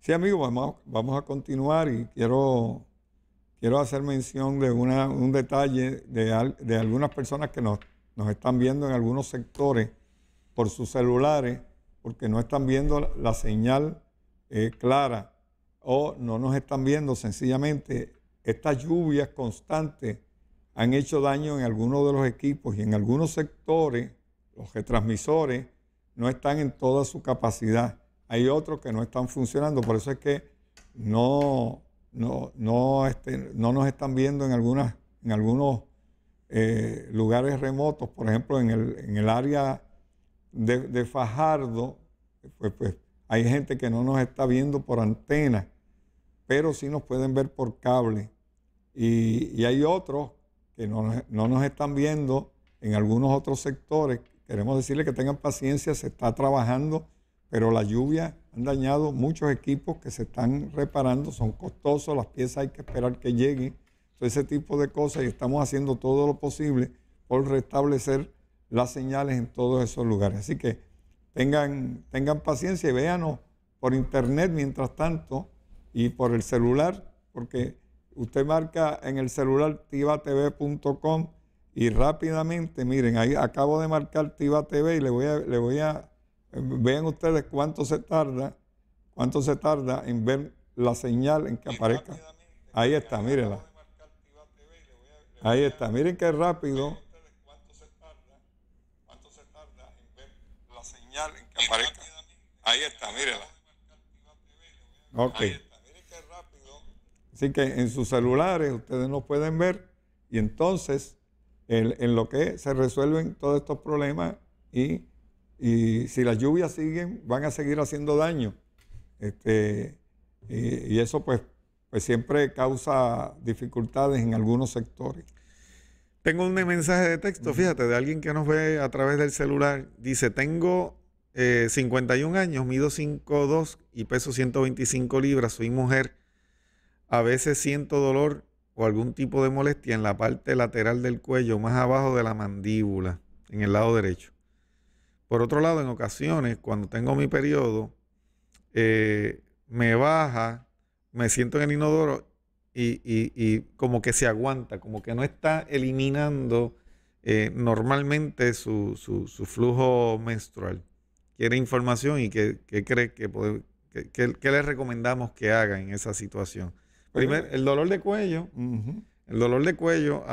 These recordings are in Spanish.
Sí, amigos, vamos, vamos, a continuar y quiero, quiero hacer mención de un detalle de, algunas personas que nos, están viendo en algunos sectores por sus celulares, porque no están viendo la, señal eh, clara o no nos están viendo, sencillamente estas lluvias constantes han hecho daño en algunos de los equipos y en algunos sectores los retransmisores no están en toda su capacidad. Hay otros que no están funcionando, por eso es que no, no, no, este, nos están viendo en, en algunos eh, lugares remotos, por ejemplo, en el, área de, Fajardo, pues, pues, hay gente que no nos está viendo por antena pero sí nos pueden ver por cable. Y, hay otros que no, nos están viendo en algunos otros sectores. Queremos decirles que tengan paciencia, se está trabajando, pero la lluvia han dañado muchos equipos que se están reparando, son costosos, las piezas hay que esperar que lleguen, todo ese tipo de cosas y estamos haciendo todo lo posible por restablecer las señales en todos esos lugares. Así que tengan, tengan paciencia y véanos por internet mientras tanto y por el celular, porque usted marca en el celular tibatv.com y rápidamente, miren, ahí acabo de marcar tibatv y le voy a, le voy a, vean ustedes cuánto se tarda, cuánto se tarda en ver la señal en que aparezca. Ahí está, mírenla. Ahí está, miren qué rápido. Ahí está, mírenla. Ok. Así que en sus celulares ustedes nos pueden ver y entonces en, lo que se resuelven todos estos problemas y, si las lluvias siguen, van a seguir haciendo daño. Este, y, eso pues, pues, siempre causa dificultades en algunos sectores. Tengo un mensaje de texto, fíjate, de alguien que nos ve a través del celular. Dice, tengo 51 eh, años, mido 5'2 y peso 125 libras, soy mujer a veces siento dolor o algún tipo de molestia en la parte lateral del cuello, más abajo de la mandíbula, en el lado derecho. Por otro lado, en ocasiones, cuando tengo mi periodo, eh, me baja, me siento en el inodoro y, como que se aguanta, como que no está eliminando eh, normalmente su, flujo menstrual. Quiere información y qué, cree que, le recomendamos que haga en esa situación el dolor de cuello. El dolor de cuello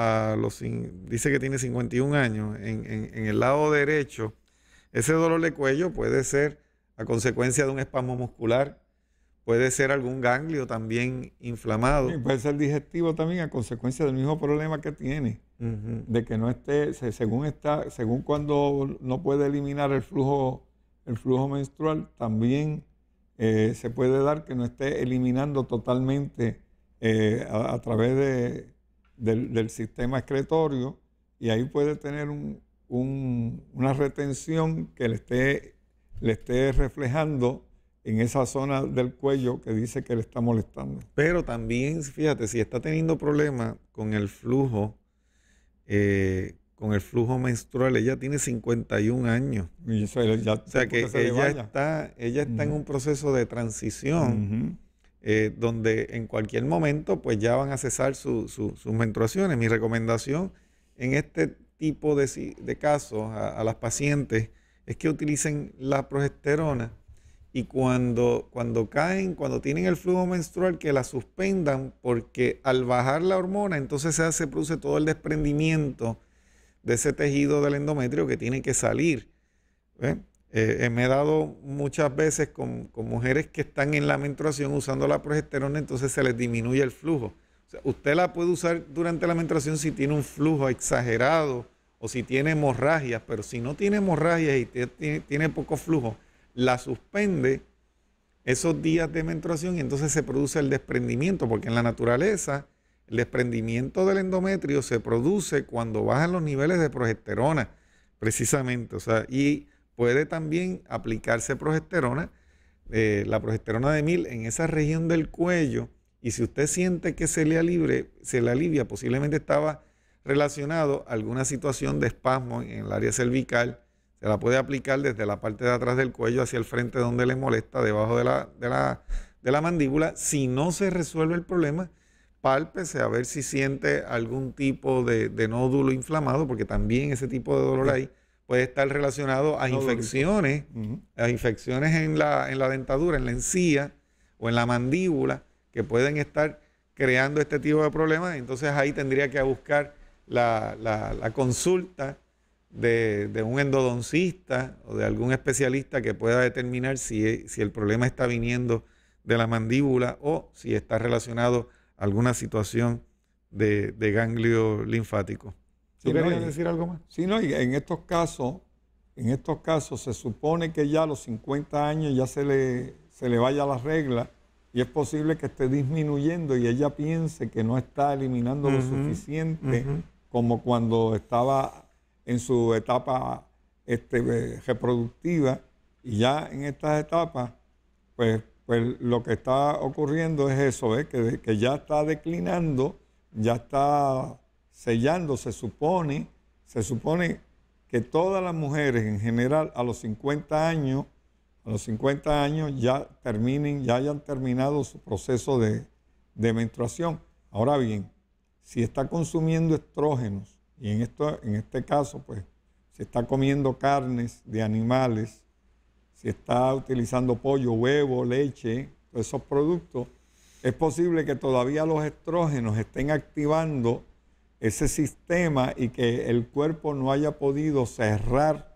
dice que tiene 51 años. En, el lado derecho, ese dolor de cuello puede ser a consecuencia de un espasmo muscular, puede ser algún ganglio también inflamado. puede ser digestivo también a consecuencia del mismo problema que tiene, de que no esté, según está, según cuando no puede eliminar el flujo, el flujo menstrual, también eh, se puede dar que no esté eliminando totalmente eh, a, través de, del, sistema excretorio y ahí puede tener un, una retención que le esté, le esté reflejando en esa zona del cuello que dice que le está molestando. Pero también, fíjate, si está teniendo problemas con el flujo, eh, con el flujo menstrual, ella tiene 51 años. o sea que ella, está, en un proceso de transición. Eh, donde en cualquier momento pues ya van a cesar sus menstruaciones. Mi recomendación en este tipo de, casos a, las pacientes es que utilicen la progesterona y cuando, cuando caen, cuando tienen el flujo menstrual, que la suspendan porque al bajar la hormona entonces se, produce todo el desprendimiento de ese tejido del endometrio que tiene que salir. Eh, eh, me he dado muchas veces con, mujeres que están en la menstruación usando la progesterona, entonces se les disminuye el flujo. usted la puede usar durante la menstruación si tiene un flujo exagerado o si tiene hemorragias, pero si no tiene hemorragias y tiene, poco flujo, la suspende esos días de menstruación y entonces se produce el desprendimiento, porque en la naturaleza el desprendimiento del endometrio se produce cuando bajan los niveles de progesterona, precisamente. O sea, y puede también aplicarse progesterona, eh, la progesterona de mil en esa región del cuello. Y si usted siente que se le, se le alivia, posiblemente estaba relacionado a alguna situación de espasmo en el área cervical. Se la puede aplicar desde la parte de atrás del cuello hacia el frente donde le molesta, debajo de la, de la, de la mandíbula. Si no se resuelve el problema, pálpese a ver si siente algún tipo de, de nódulo inflamado, porque también ese tipo de dolor hay puede estar relacionado a infecciones, a infecciones en la, en la dentadura, en la encía o en la mandíbula, que pueden estar creando este tipo de problemas. Entonces ahí tendría que buscar la, consulta de, un endodoncista o de algún especialista que pueda determinar si, e, si el problema está viniendo de la mandíbula o si está relacionado a alguna situación de, de ganglio linfático. ¿Tú decir algo más? Sí, no, en estos casos, en estos casos se supone que ya a los 50 años ya se le, se le vaya la regla y es posible que esté disminuyendo y ella piense que no está eliminando lo suficiente como cuando estaba en su etapa este, eh, reproductiva y ya en estas etapas, pues, pues lo que está ocurriendo es eso, ¿eh? que, que ya está declinando, ya está sellando, se supone, se supone que todas las mujeres en general a los 50 años, a los 50 años ya terminen, ya hayan terminado su proceso de, de menstruación. Ahora bien, si está consumiendo estrógenos, y en, esto, en este caso, pues, si está comiendo carnes de animales, si está utilizando pollo, huevo, leche, esos productos, es posible que todavía los estrógenos estén activando ese sistema y que el cuerpo no haya podido cerrar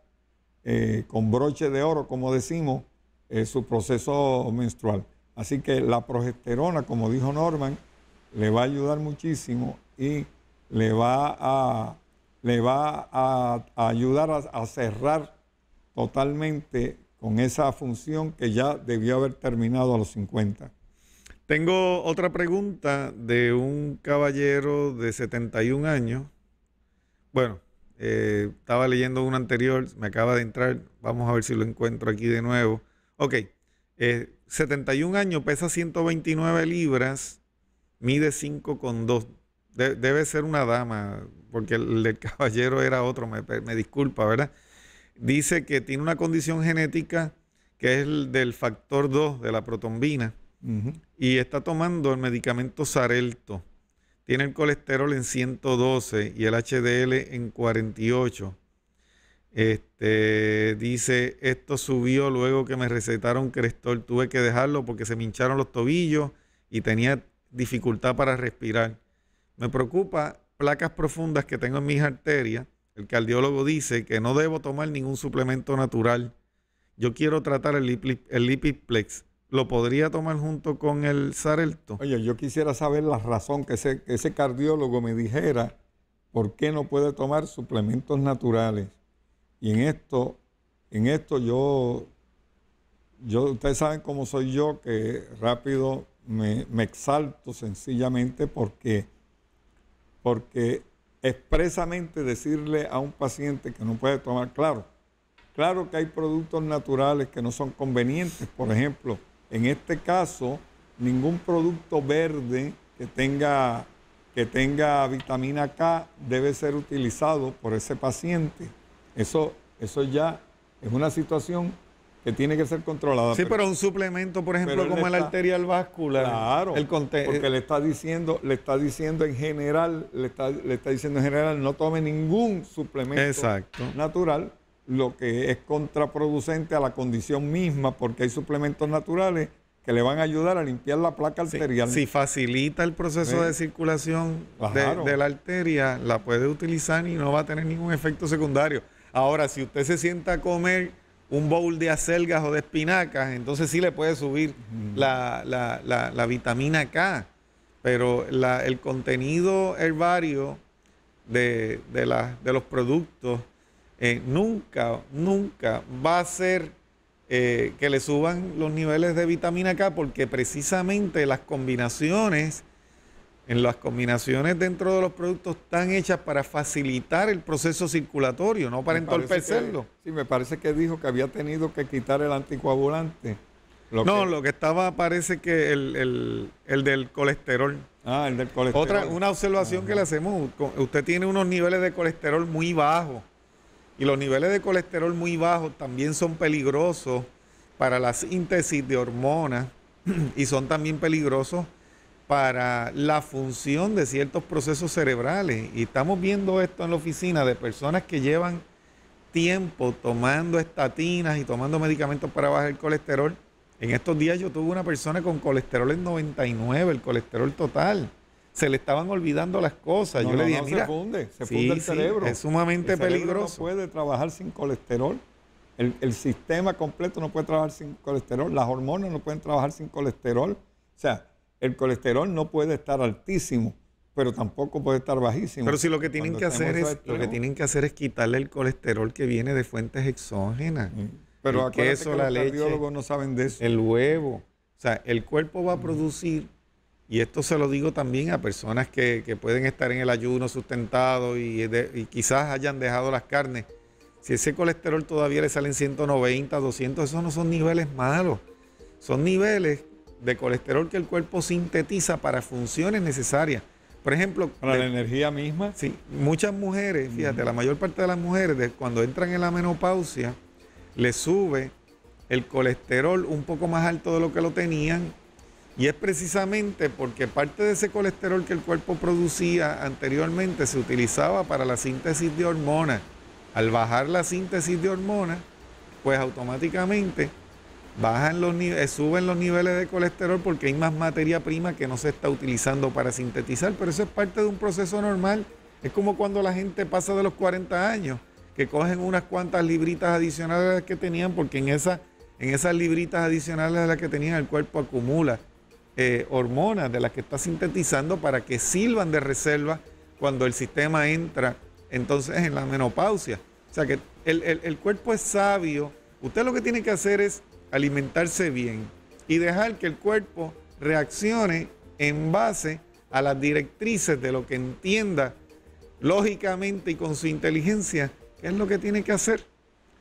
eh, con broche de oro, como decimos, eh, su proceso menstrual. Así que la progesterona, como dijo Norman, le va a ayudar muchísimo y le va a, le va a, ayudar a, a cerrar totalmente con esa función que ya debió haber terminado a los 50. Tengo otra pregunta de un caballero de 71 años. Bueno, eh, estaba leyendo una anterior, me acaba de entrar. Vamos a ver si lo encuentro aquí de nuevo. Ok, 71 eh, años, pesa 129 libras, mide 5,2. debe ser una dama, porque el, caballero era otro, me, disculpa, ¿verdad? Dice que tiene una condición genética que es el del factor 2 de la protombina y está tomando el medicamento Sarelto. Tiene el colesterol en 112 y el HDL en 48. Este, dice, esto subió luego que me recetaron crestol. Tuve que dejarlo porque se me hincharon los tobillos y tenía dificultad para respirar. Me preocupa placas profundas que tengo en mis arterias. El cardiólogo dice que no debo tomar ningún suplemento natural. Yo quiero tratar el, lipiplex lo podría tomar junto con el Sarelto. Oye, yo quisiera saber la razón que ese, cardiólogo me dijera por qué no puede tomar suplementos naturales. Y en esto, en esto yo, yo, ustedes saben cómo soy yo, que rápido me, me exalto sencillamente porque, porque expresamente decirle a un paciente que no puede tomar, claro, claro que hay productos naturales que no son convenientes, por ejemplo, en este caso, ningún producto verde que tenga, que tenga vitamina K debe ser utilizado por ese paciente. Eso, eso ya es una situación que tiene que ser controlada. Sí, pero, un suplemento, por ejemplo, como el arterial vascular. Claro, el porque le está diciendo, le está diciendo en general, le está, le está diciendo en general, no tome ningún suplemento Exacto. natural lo que es contraproducente a la condición misma, porque hay suplementos naturales que le van a ayudar a limpiar la placa arterial. Si facilita el proceso de circulación de, la arteria, la puede utilizar y no va a tener ningún efecto secundario. Ahora, si usted se sienta a comer un bowl de acelgas o de espinacas, entonces sí le puede subir la, vitamina K, pero el contenido herbario de, de los productos eh, nunca, nunca va a ser eh, que le suban los niveles de vitamina K porque precisamente las combinaciones, en las combinaciones dentro de los productos están hechas para facilitar el proceso circulatorio, no para entorpecerlo. sí, me parece que dijo que había tenido que quitar el anticoagulante. no, lo que estaba parece que el, del colesterol. Ah, el del colesterol. Otra, una observación que le hacemos, usted tiene unos niveles de colesterol muy bajos. Y los niveles de colesterol muy bajos también son peligrosos para la síntesis de hormonas y son también peligrosos para la función de ciertos procesos cerebrales. Y estamos viendo esto en la oficina de personas que llevan tiempo tomando estatinas y tomando medicamentos para bajar el colesterol. En estos días yo tuve una persona con colesterol en 99, el colesterol total se le estaban olvidando las cosas. Yo le dije, se funde, se funde el cerebro. Es sumamente el peligroso. No puede trabajar sin colesterol. El, sistema completo no puede trabajar sin colesterol. Las hormonas no pueden trabajar sin colesterol. O sea, el colesterol no puede estar altísimo, pero tampoco puede estar bajísimo. Pero si lo que tienen que hacer es lo que tienen que hacer es quitarle el colesterol que viene de fuentes exógenas. Mm. Pero el los la leche, no saben de eso. El huevo. O sea, el cuerpo va a producir y esto se lo digo también a personas que, pueden estar en el ayuno sustentado y, quizás hayan dejado las carnes. Si ese colesterol todavía le salen 190, 200, esos no son niveles malos. Son niveles de colesterol que el cuerpo sintetiza para funciones necesarias. Por ejemplo... Para la energía misma. Sí, muchas mujeres, fíjate, la mayor parte de las mujeres cuando entran en la menopausia, le sube el colesterol un poco más alto de lo que lo tenían y es precisamente porque parte de ese colesterol que el cuerpo producía anteriormente se utilizaba para la síntesis de hormonas. Al bajar la síntesis de hormonas, pues automáticamente bajan los eh, suben los niveles de colesterol porque hay más materia prima que no se está utilizando para sintetizar, pero eso es parte de un proceso normal. Es como cuando la gente pasa de los 40 años, que cogen unas cuantas libritas adicionales que tenían, porque en, en esas libritas adicionales de las que tenían el cuerpo acumula eh, hormonas de las que está sintetizando para que sirvan de reserva cuando el sistema entra entonces en la menopausia. O sea que el, cuerpo es sabio. Usted lo que tiene que hacer es alimentarse bien y dejar que el cuerpo reaccione en base a las directrices de lo que entienda lógicamente y con su inteligencia, es lo que tiene que hacer.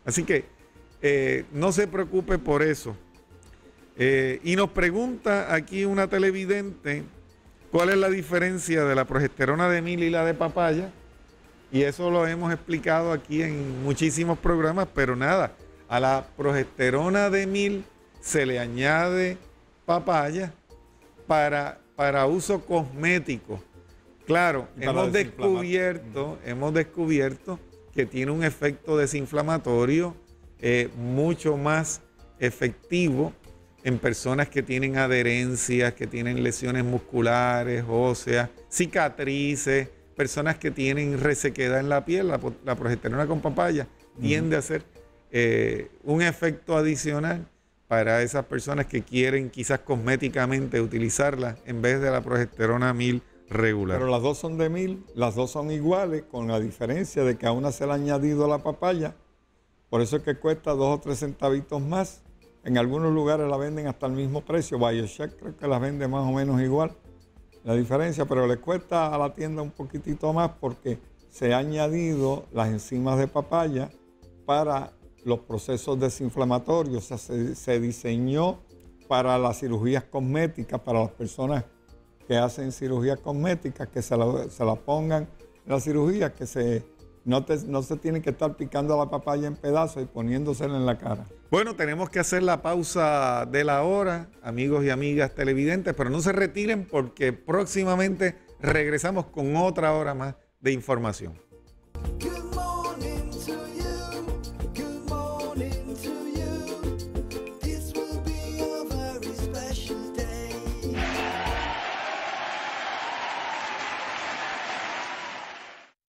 Así que eh, no se preocupe por eso. Eh, y nos pregunta aquí una televidente cuál es la diferencia de la progesterona de mil y la de papaya. Y eso lo hemos explicado aquí en muchísimos programas, pero nada, a la progesterona de mil se le añade papaya para, para uso cosmético. Claro, hemos descubierto, hemos descubierto que tiene un efecto desinflamatorio eh, mucho más efectivo en personas que tienen adherencias, que tienen lesiones musculares, óseas, cicatrices, personas que tienen resequedad en la piel, la, progesterona con papaya tiende a ser eh, un efecto adicional para esas personas que quieren quizás cosméticamente utilizarla en vez de la progesterona 1000 regular. Pero las dos son de mil, las dos son iguales, con la diferencia de que a una se le ha añadido la papaya, por eso es que cuesta dos o tres centavitos más en algunos lugares la venden hasta el mismo precio. Bioshock creo que las vende más o menos igual. La diferencia, pero le cuesta a la tienda un poquitito más porque se ha añadido las enzimas de papaya para los procesos desinflamatorios. O sea, se, diseñó para las cirugías cosméticas, para las personas que hacen cirugías cosméticas, que se la, se la pongan en la cirugía, que se no, se tiene que estar picando la papaya en pedazos y poniéndosela en la cara. Bueno, tenemos que hacer la pausa de la hora, amigos y amigas televidentes, pero no se retiren porque próximamente regresamos con otra hora más de información.